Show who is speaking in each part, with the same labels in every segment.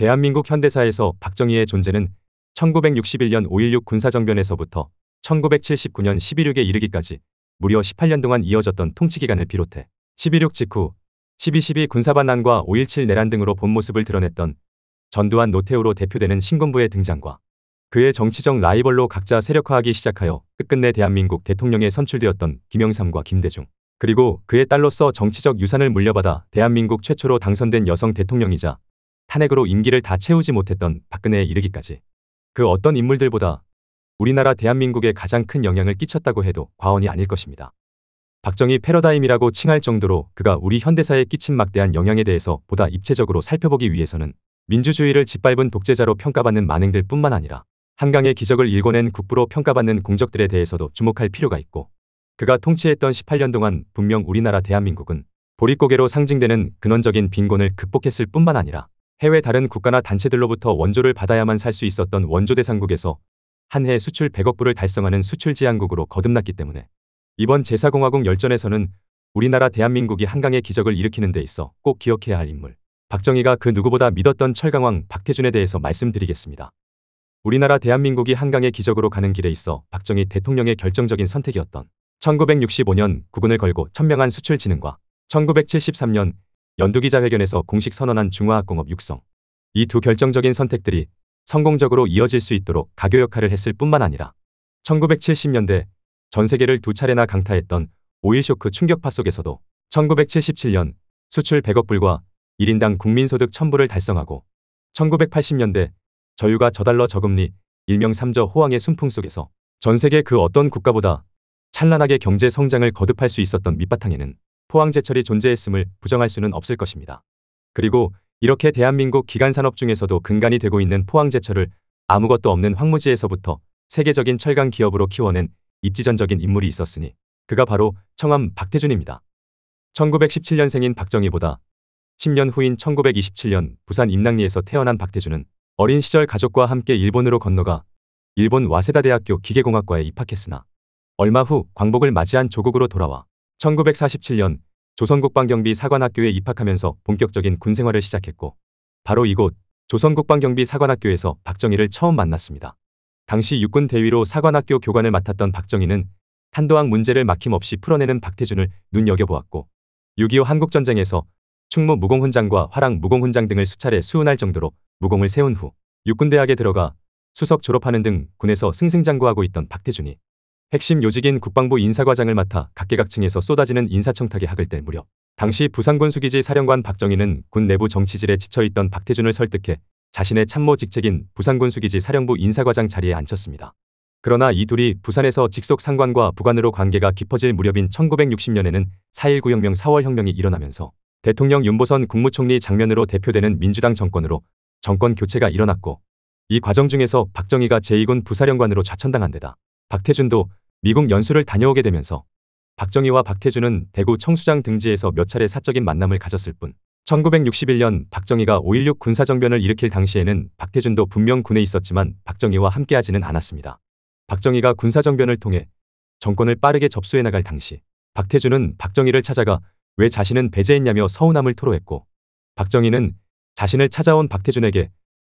Speaker 1: 대한민국 현대사에서 박정희의 존재는 1961년 5.16 군사정변에서부터 1979년 11.6에 이르기까지 무려 18년 동안 이어졌던 통치기간을 비롯해 11.6 직후 12.12 군사반란과 5.17 내란 등으로 본 모습을 드러냈던 전두환 노태우로 대표되는 신군부의 등장과 그의 정치적 라이벌로 각자 세력화하기 시작하여 끝끝내 대한민국 대통령에 선출되었던 김영삼과 김대중 그리고 그의 딸로서 정치적 유산을 물려받아 대한민국 최초로 당선된 여성 대통령이자 탄핵으로 임기를 다 채우지 못했던 박근혜에 이르기까지 그 어떤 인물들보다 우리나라 대한민국에 가장 큰 영향을 끼쳤다고 해도 과언이 아닐 것입니다. 박정희 패러다임이라고 칭할 정도로 그가 우리 현대사에 끼친 막대한 영향에 대해서 보다 입체적으로 살펴보기 위해서는 민주주의를 짓밟은 독재자로 평가받는 만행들 뿐만 아니라 한강의 기적을 일궈낸 국부로 평가받는 공적들에 대해서도 주목할 필요가 있고 그가 통치했던 18년 동안 분명 우리나라 대한민국은 보릿고개로 상징되는 근원적인 빈곤을 극복했을 뿐만 아니라 해외 다른 국가나 단체들로부터 원조를 받아야만 살 수 있었던 원조 대상국에서 한 해 수출 100억 불을 달성하는 수출 지향국으로 거듭났기 때문에 이번 제4공화국 열전에서는 우리나라 대한민국이 한강의 기적을 일으키는 데 있어 꼭 기억해야 할 인물 박정희가 그 누구보다 믿었던 철강왕 박태준에 대해서 말씀드리겠습니다. 우리나라 대한민국이 한강의 기적으로 가는 길에 있어 박정희 대통령의 결정적인 선택이었던 1965년 국군을 걸고 천명한 수출진흥과 1973년 연두 기자회견에서 공식 선언한 중화학공업 육성. 이 두 결정적인 선택들이 성공적으로 이어질 수 있도록 가교 역할을 했을 뿐만 아니라 1970년대 전 세계를 두 차례나 강타했던 오일 쇼크 충격파 속에서도 1977년 수출 100억 불과 1인당 국민소득 1000불을 달성하고 1980년대 저유가 저달러 저금리 일명 3저 호황의 순풍 속에서 전 세계 그 어떤 국가보다 찬란하게 경제 성장을 거듭할 수 있었던 밑바탕에는 포항제철이 존재했음을 부정할 수는 없을 것입니다. 그리고 이렇게 대한민국 기간산업 중에서도 근간이 되고 있는 포항제철을 아무것도 없는 황무지에서부터 세계적인 철강 기업으로 키워낸 입지전적인 인물이 있었으니 그가 바로 청암 박태준입니다. 1917년생인 박정희보다 10년 후인 1927년 부산 임랑리에서 태어난 박태준은 어린 시절 가족과 함께 일본으로 건너가 일본 와세다 대학교 기계공학과에 입학했으나 얼마 후 광복을 맞이한 조국으로 돌아와 1947년 조선국방경비 사관학교에 입학하면서 본격적인 군생활을 시작했고 바로 이곳 조선국방경비 사관학교에서 박정희를 처음 만났습니다. 당시 육군 대위로 사관학교 교관을 맡았던 박정희는 탄도학 문제를 막힘없이 풀어내는 박태준을 눈여겨보았고 6.25 한국전쟁에서 충무 무공훈장과 화랑 무공훈장 등을 수차례 수훈할 정도로 무공을 세운 후 육군대학에 들어가 수석 졸업하는 등 군에서 승승장구하고 있던 박태준이 핵심 요직인 국방부 인사과장을 맡아 각계각층에서 쏟아지는 인사청탁이 학을 때 무렵 당시 부산군수기지 사령관 박정희는 군 내부 정치질에 지쳐있던 박태준을 설득해 자신의 참모 직책인 부산군수기지 사령부 인사과장 자리에 앉혔습니다. 그러나 이 둘이 부산에서 직속 상관과 부관으로 관계가 깊어질 무렵인 1960년에는 4.19 혁명 4월 혁명이 일어나면서 대통령 윤보선 국무총리 장면으로 대표되는 민주당 정권으로 정권 교체가 일어났고 이 과정 중에서 박정희가 제2군 부사령관으로 좌천당한 데다 박태준도 미국 연수를 다녀오게 되면서 박정희와 박태준은 대구 청수장 등지에서 몇 차례 사적인 만남을 가졌을 뿐 1961년 박정희가 5.16 군사정변을 일으킬 당시에는 박태준도 분명 군에 있었지만 박정희와 함께하지는 않았습니다. 박정희가 군사정변을 통해 정권을 빠르게 접수해 나갈 당시 박태준은 박정희를 찾아가 왜 자신은 배제했냐며 서운함을 토로했고 박정희는 자신을 찾아온 박태준에게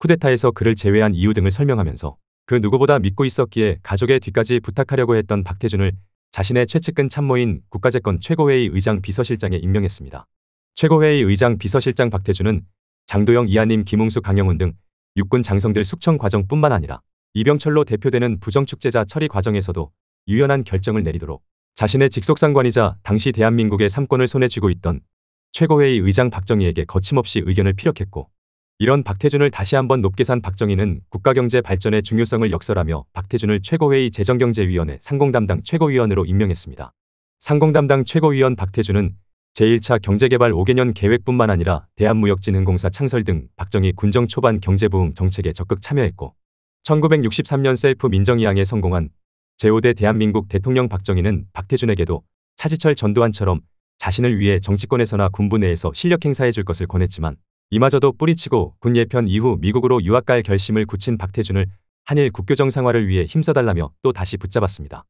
Speaker 1: 쿠데타에서 그를 제외한 이유 등을 설명하면서 그 누구보다 믿고 있었기에 가족의 뒤까지 부탁하려고 했던 박태준을 자신의 최측근 참모인 국가재건 최고회의 의장 비서실장에 임명했습니다. 최고회의 의장 비서실장 박태준은 장도영 이하님 김웅수 강영훈 등 육군 장성들 숙청 과정뿐만 아니라 이병철로 대표되는 부정축제자 처리 과정에서도 유연한 결정을 내리도록 자신의 직속 상관이자 당시 대한민국의 삼권을 손에 쥐고 있던 최고회의 의장 박정희에게 거침없이 의견을 피력했고 이런 박태준을 다시 한번 높게 산 박정희는 국가경제 발전의 중요성을 역설하며 박태준을 최고회의 재정경제위원회 상공담당 최고위원으로 임명했습니다. 상공담당 최고위원 박태준은 제1차 경제개발 5개년 계획뿐만 아니라 대한무역진흥공사 창설 등 박정희 군정 초반 경제부흥 정책에 적극 참여했고 1963년 셀프 민정이항에 성공한 제5대 대한민국 대통령 박정희는 박태준에게도 차지철 전두환처럼 자신을 위해 정치권에서나 군부 내에서 실력 행사해 줄 것을 권했지만 이마저도 뿌리치고 군 예편 이후 미국으로 유학 갈 결심을 굳힌 박태준을 한일 국교정 상화를 위해 힘써달라며 또 다시 붙잡았습니다.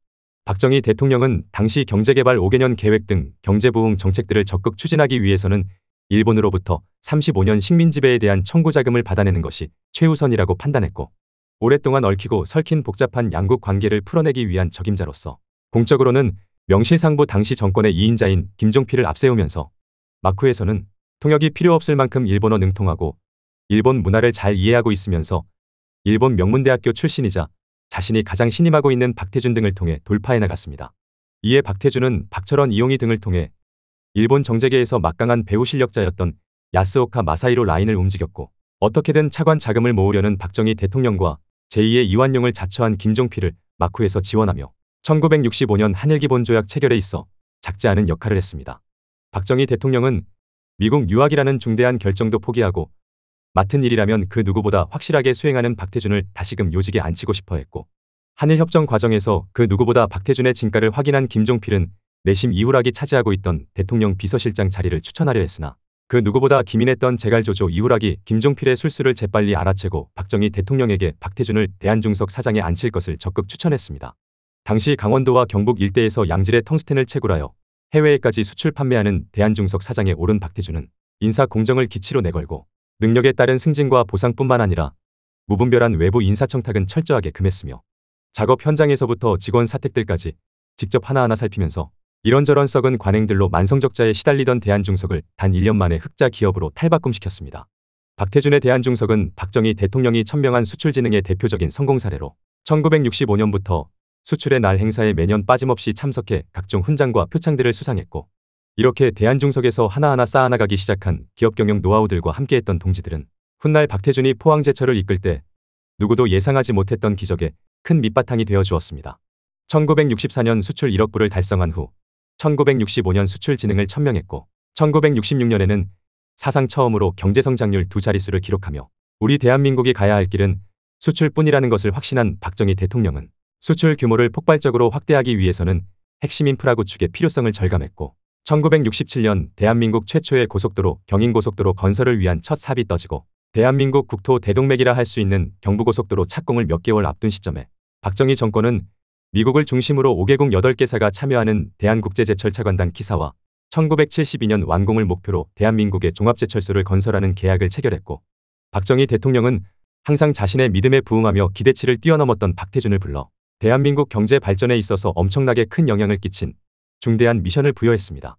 Speaker 1: 박정희 대통령은 당시 경제개발 5개년 계획 등 경제부흥 정책들을 적극 추진하기 위해서는 일본으로부터 35년 식민지배에 대한 청구자금을 받아내는 것이 최우선이라고 판단했고 오랫동안 얽히고 설킨 복잡한 양국 관계를 풀어내기 위한 적임자로서 공적으로는 명실상부 당시 정권의 2인자인 김종필을 앞세우면서 마쿠에서는 통역이 필요 없을 만큼 일본어 능통하고 일본 문화를 잘 이해하고 있으면서 일본 명문대학교 출신이자 자신이 가장 신임하고 있는 박태준 등을 통해 돌파해 나갔습니다. 이에 박태준은 박철원 이용희 등을 통해 일본 정재계에서 막강한 배우 실력자였던 야스오카 마사히로 라인을 움직였고 어떻게든 차관 자금을 모으려는 박정희 대통령과 제2의 이완용을 자처한 김종필을 마쿠에서 지원하며 1965년 한일기본조약 체결에 있어 작지 않은 역할을 했습니다. 박정희 대통령은 미국 유학이라는 중대한 결정도 포기하고 맡은 일이라면 그 누구보다 확실하게 수행하는 박태준을 다시금 요직에 앉히고 싶어 했고 한일 협정 과정에서 그 누구보다 박태준의 진가를 확인한 김종필은 내심 이후락이 차지하고 있던 대통령 비서실장 자리를 추천하려 했으나 그 누구보다 기민했던 제갈조조 이후락이 김종필의 술수를 재빨리 알아채고 박정희 대통령에게 박태준을 대한중석 사장에 앉힐 것을 적극 추천했습니다. 당시 강원도와 경북 일대에서 양질의 텅스텐을 채굴하여 해외에까지 수출 판매하는 대한중석 사장의 오른 박태준은 인사 공정을 기치로 내걸고 능력에 따른 승진과 보상뿐만 아니라 무분별한 외부 인사청탁은 철저하게 금했으며 작업 현장에서부터 직원 사택들까지 직접 하나하나 살피면서 이런저런 썩은 관행들로 만성적자에 시달리던 대한중석을 단 1년 만에 흑자 기업으로 탈바꿈시켰습니다. 박태준의 대한중석은 박정희 대통령이 천명한 수출진흥의 대표적인 성공 사례로 1965년부터 수출의 날 행사에 매년 빠짐없이 참석해 각종 훈장과 표창들을 수상했고 이렇게 대한중석에서 하나하나 쌓아나가기 시작한 기업 경영 노하우들과 함께했던 동지들은 훗날 박태준이 포항제철을 이끌 때 누구도 예상하지 못했던 기적에 큰 밑바탕이 되어 주었습니다. 1964년 수출 1억 불을 달성한 후 1965년 수출 진흥을 천명했고 1966년에는 사상 처음으로 경제성장률 두 자릿수를 기록하며 우리 대한민국이 가야 할 길은 수출뿐이라는 것을 확신한 박정희 대통령은 수출 규모를 폭발적으로 확대하기 위해서는 핵심 인프라 구축의 필요성을 절감했고 1967년 대한민국 최초의 고속도로 경인고속도로 건설을 위한 첫 삽이 떠지고 대한민국 국토 대동맥이라 할 수 있는 경부고속도로 착공을 몇 개월 앞둔 시점에 박정희 정권은 미국을 중심으로 5개국 8개사가 참여하는 대한국제제철차관단 기사와 1972년 완공을 목표로 대한민국의 종합제철소를 건설하는 계약을 체결했고 박정희 대통령은 항상 자신의 믿음에 부응하며 기대치를 뛰어넘었던 박태준을 불러 대한민국 경제 발전에 있어서 엄청나게 큰 영향을 끼친 중대한 미션을 부여했습니다.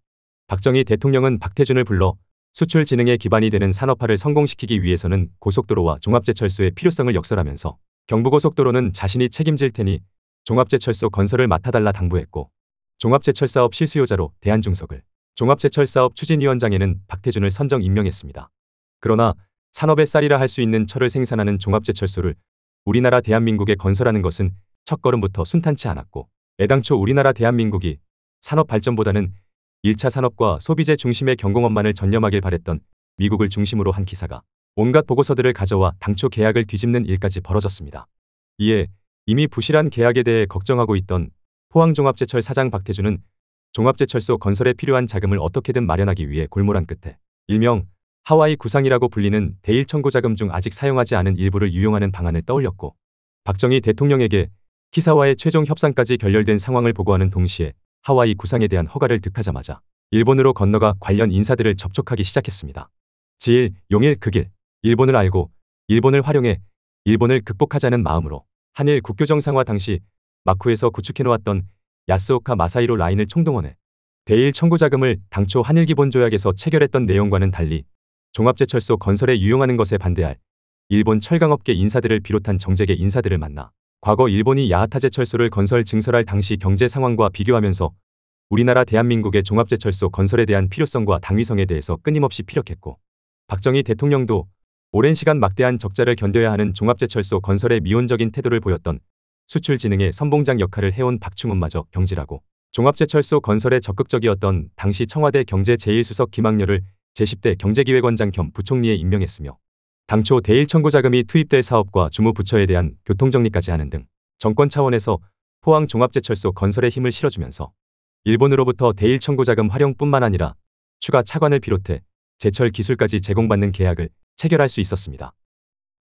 Speaker 1: 박정희 대통령은 박태준을 불러 수출 진흥의 기반이 되는 산업화를 성공시키기 위해서는 고속도로와 종합제철소의 필요성을 역설하면서 경부고속도로는 자신이 책임질 테니 종합제철소 건설을 맡아달라 당부했고 종합제철사업 실수요자로 대한중석을 종합제철사업 추진위원장에는 박태준을 선정 임명했습니다. 그러나 산업의 쌀이라 할 수 있는 철을 생산하는 종합제철소를 우리나라 대한민국에 건설하는 것은 첫걸음부터 순탄치 않았고 애당초 우리나라 대한민국이 산업 발전보다는 1차 산업과 소비재 중심의 경공업만을 전념하길 바랬던 미국을 중심으로 한 기사가 온갖 보고서들을 가져와 당초 계약을 뒤집는 일까지 벌어졌습니다. 이에 이미 부실한 계약에 대해 걱정하고 있던 포항종합제철 사장 박태준은 종합제철소 건설에 필요한 자금을 어떻게든 마련하기 위해 골몰한 끝에 일명 하와이 구상이라고 불리는 대일 청구 자금 중 아직 사용하지 않은 일부를 유용하는 방안을 떠올렸고 박정희 대통령에게 키사와의 최종 협상까지 결렬된 상황을 보고하는 동시에 하와이 구상에 대한 허가를 득하자마자 일본으로 건너가 관련 인사들을 접촉하기 시작했습니다. 지일, 용일, 극일, 그 일본을 알고 일본을 활용해 일본을 극복하자는 마음으로 한일 국교정상화 당시 마쿠에서 구축해놓았던 야스오카 마사이로 라인을 총동원해 대일 청구 자금을 당초 한일 기본조약에서 체결했던 내용과는 달리 종합제철소 건설에 유용하는 것에 반대할 일본 철강업계 인사들을 비롯한 정재계 인사들을 만나 과거 일본이 야하타제철소를 건설 증설할 당시 경제 상황과 비교하면서 우리나라 대한민국의 종합제철소 건설에 대한 필요성과 당위성에 대해서 끊임없이 피력했고 박정희 대통령도 오랜 시간 막대한 적자를 견뎌야 하는 종합제철소 건설에 미온적인 태도를 보였던 수출진흥의 선봉장 역할을 해온 박충훈마저 경질하고 종합제철소 건설에 적극적이었던 당시 청와대 경제제1수석 김학렬을 제10대 경제기획원장 겸 부총리에 임명했으며 당초 대일 청구 자금이 투입될 사업과 주무부처에 대한 교통정리까지 하는 등 정권 차원에서 포항 종합제철소 건설에 힘을 실어주면서 일본으로부터 대일 청구 자금 활용뿐만 아니라 추가 차관을 비롯해 제철 기술까지 제공받는 계약을 체결할 수 있었습니다.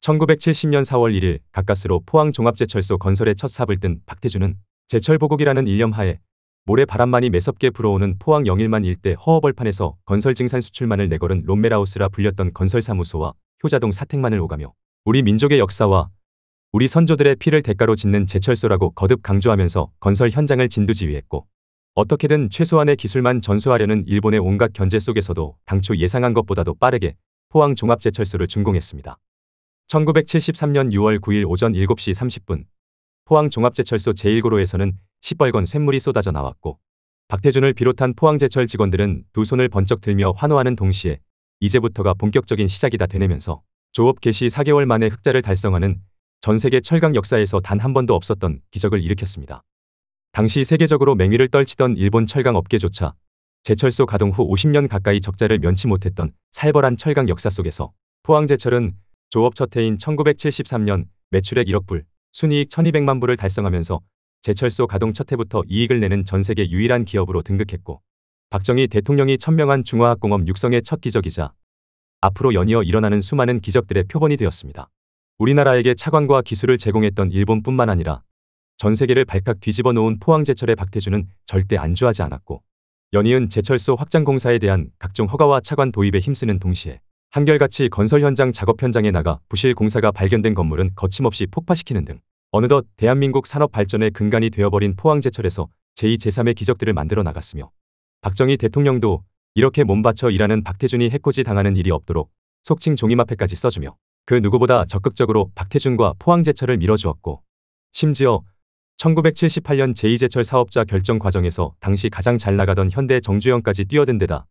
Speaker 1: 1970년 4월 1일 가까스로 포항 종합제철소 건설의 첫 삽을 뜬 박태준은 제철 보국이라는 일념 하에 모래 바람만이 매섭게 불어오는 포항 영일만 일대 허허벌판에서 건설 증산 수출만을 내걸은 롬메라우스라 불렸던 건설사무소와 효자동 사택만을 오가며 우리 민족의 역사와 우리 선조들의 피를 대가로 짓는 제철소라고 거듭 강조하면서 건설 현장을 진두지휘했고 어떻게든 최소한의 기술만 전수하려는 일본의 온갖 견제 속에서도 당초 예상한 것보다도 빠르게 포항 종합제철소를 준공했습니다. 1973년 6월 9일 오전 7시 30분 포항 종합제철소 제1고로에서는 시뻘건 샘물이 쏟아져 나왔고 박태준을 비롯한 포항제철 직원들은 두 손을 번쩍 들며 환호하는 동시에 이제부터가 본격적인 시작이다 되내면서 조업 개시 4개월 만에 흑자를 달성하는 전 세계 철강 역사에서 단 한 번도 없었던 기적을 일으켰습니다. 당시 세계적으로 맹위를 떨치던 일본 철강 업계조차 제철소 가동 후 50년 가까이 적자를 면치 못했던 살벌한 철강 역사 속에서 포항제철은 조업 첫 해인 1973년 매출액 1억 불, 순이익 1200만 불을 달성하면서 제철소 가동 첫 해부터 이익을 내는 전 세계 유일한 기업으로 등극했고 박정희 대통령이 천명한 중화학공업 육성의 첫 기적이자 앞으로 연이어 일어나는 수많은 기적들의 표본이 되었습니다. 우리나라에게 차관과 기술을 제공했던 일본뿐만 아니라 전 세계를 발칵 뒤집어 놓은 포항제철의 박태준은 절대 안주하지 않았고 연이은 제철소 확장 공사에 대한 각종 허가와 차관 도입에 힘쓰는 동시에 한결같이 건설 현장 작업 현장에 나가 부실 공사가 발견된 건물은 거침없이 폭파시키는 등 어느덧 대한민국 산업 발전의 근간이 되어버린 포항제철에서 제2, 제3의 기적들을 만들어 나갔으며 박정희 대통령도 이렇게 몸바쳐 일하는 박태준이 해코지 당하는 일이 없도록 속칭 종이마패까지 써주며 그 누구보다 적극적으로 박태준과 포항제철을 밀어주었고 심지어 1978년 제2제철 사업자 결정 과정에서 당시 가장 잘 나가던 현대 정주영까지 뛰어든 데다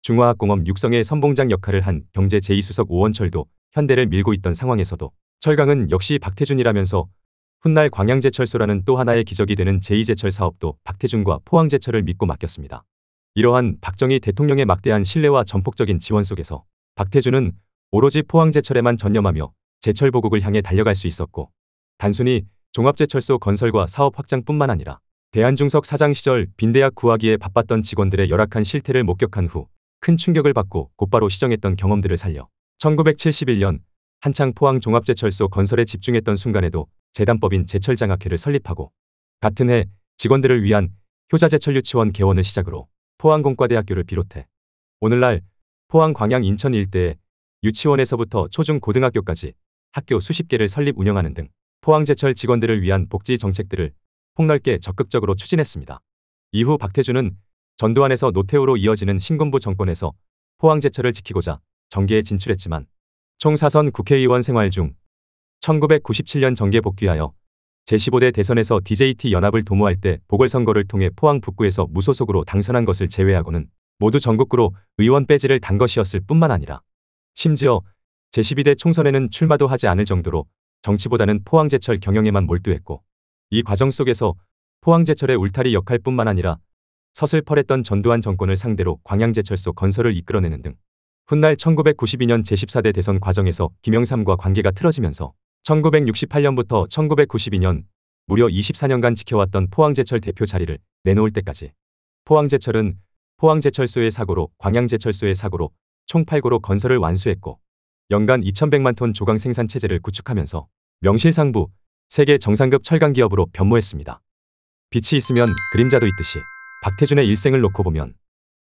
Speaker 1: 중화학공업 육성의 선봉장 역할을 한 경제 제2수석 오원철도 현대를 밀고 있던 상황에서도 철강은 역시 박태준이라면서 훗날 광양제철소라는 또 하나의 기적이 되는 제2제철 사업도 박태준과 포항제철을 믿고 맡겼습니다. 이러한 박정희 대통령의 막대한 신뢰와 전폭적인 지원 속에서 박태준은 오로지 포항제철에만 전념하며 제철 보국을 향해 달려갈 수 있었고 단순히 종합제철소 건설과 사업 확장뿐만 아니라 대한중석 사장 시절 빈대학 구하기에 바빴던 직원들의 열악한 실태를 목격한 후 큰 충격을 받고 곧바로 시정했던 경험들을 살려 1971년 한창 포항 종합제철소 건설에 집중했던 순간에도 재단법인 제철장학회를 설립하고 같은 해 직원들을 위한 효자제철 유치원 개원을 시작으로 포항공과대학교를 비롯해 오늘날 포항 광양 인천 일대에 유치원에서부터 초중고등학교까지 학교 수십 개를 설립 운영하는 등 포항제철 직원들을 위한 복지 정책들을 폭넓게 적극적으로 추진했습니다. 이후 박태준은 전두환에서 노태우로 이어지는 신군부 정권에서 포항제철을 지키고자 정계에 진출했지만 총 사선 국회의원 생활 중 1997년 정계 복귀하여 제15대 대선에서 DJT 연합을 도모할 때 보궐선거를 통해 포항 북구에서 무소속으로 당선한 것을 제외하고는 모두 전국구로 의원 배지를 단 것이었을 뿐만 아니라 심지어 제12대 총선에는 출마도 하지 않을 정도로 정치보다는 포항제철 경영에만 몰두했고 이 과정 속에서 포항제철의 울타리 역할뿐만 아니라 서슬퍼랬던 전두환 정권을 상대로 광양제철소 건설을 이끌어내는 등 훗날 1992년 제14대 대선 과정에서 김영삼과 관계가 틀어지면서 1968년부터 1992년 무려 24년간 지켜왔던 포항제철 대표 자리를 내놓을 때까지 포항제철은 포항제철소의 사고로 광양제철소의 사고로 총 8고로 건설을 완수했고 연간 2100만 톤 조강 생산 체제를 구축하면서 명실상부 세계 정상급 철강 기업으로 변모했습니다. 빛이 있으면 그림자도 있듯이 박태준의 일생을 놓고 보면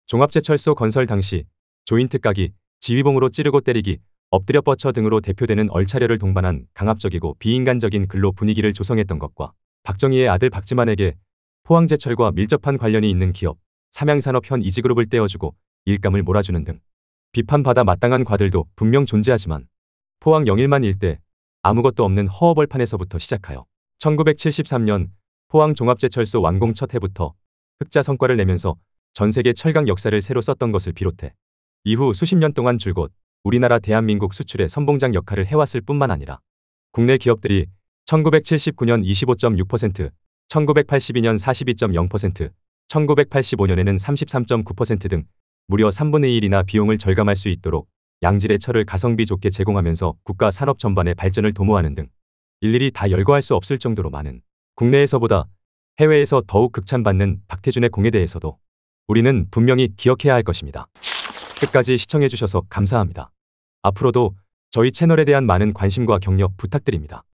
Speaker 1: 종합제철소 건설 당시 조인트 각이 지휘봉으로 찌르고 때리기 엎드려 뻗쳐 등으로 대표되는 얼차려를 동반한 강압적이고 비인간적인 근로 분위기를 조성했던 것과 박정희의 아들 박지만에게 포항제철과 밀접한 관련이 있는 기업, 삼양산업 현 이지그룹을 떼어주고 일감을 몰아주는 등 비판받아 마땅한 과들도 분명 존재하지만 포항 영일만 일대 아무것도 없는 허허벌판에서부터 시작하여 1973년 포항 종합제철소 완공 첫 해부터 흑자 성과를 내면서 전 세계 철강 역사를 새로 썼던 것을 비롯해 이후 수십 년 동안 줄곧 우리나라 대한민국 수출의 선봉장 역할을 해왔을 뿐만 아니라 국내 기업들이 1979년 25.6%, 1982년 42.0%, 1985년에는 33.9%등 무려 3분의 1이나 비용을 절감할 수 있도록 양질의 철을 가성비 좋게 제공하면서 국가 산업 전반의 발전을 도모하는 등 일일이 다 열거할 수 없을 정도로 많은 국내에서보다 해외에서 더욱 극찬받는 박태준의 공에 대해서도 우리는 분명히 기억해야 할 것입니다. 끝까지 시청해주셔서 감사합니다. 앞으로도 저희 채널에 대한 많은 관심과 경력 부탁드립니다.